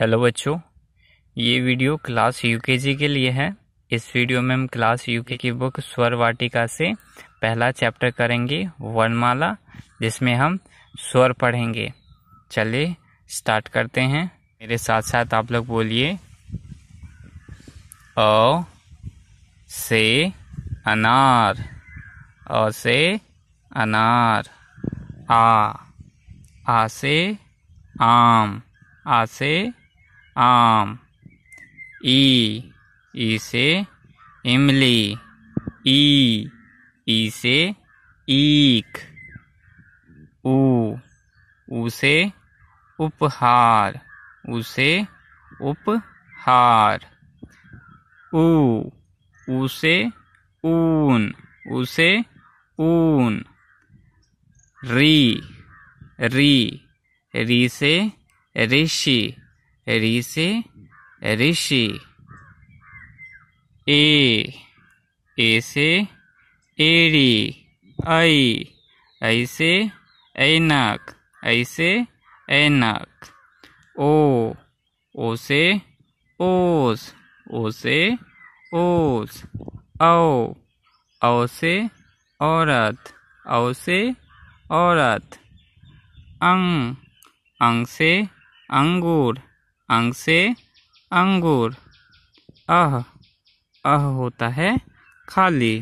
hello बच्चों ये video class UKG के लिए है इस वीडियो में हम क्लास यूके की बुक स्वर वाटिका से पहला चैप्टर करेंगे वर्णमाला जिसमें हम स्वर पढ़ेंगे चलिए स्टार्ट करते हैं मेरे साथ साथ आप लोग बोलिए अ से अनार अ से अनार आ आ से आम आ से आम ई ई से इमली ई ई से ईख ऊ उसे उपहार उसे उपहार ऊ उसे ऊन उसे ऊन री री री से ऋषि री से ऋषि ए ए से एरी आई ऐ से ऐनक ऐ से ऐनक ओ ओ से ओस ओ से ओस औ औ से औरत औ से औरत अंग अंग से अंगूर अंग से अंगूर अह अह होता है खाली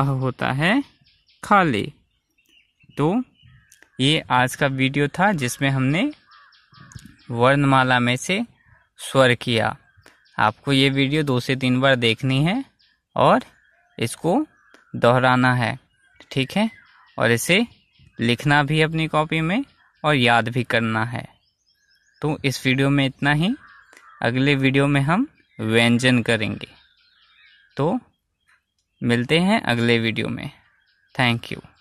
अह होता है खाली तो ये आज का वीडियो था जिसमें हमने वर्णमाला में से स्वर किया आपको ये वीडियो दो से तीन बार देखनी है और इसको दोहराना है ठीक है और इसे लिखना भी अपनी कॉपी में और याद भी करना है तो इस वीडियो में इतना ही अगले वीडियो में हम व्यंजन करेंगे तो मिलते हैं अगले वीडियो में थैंक यू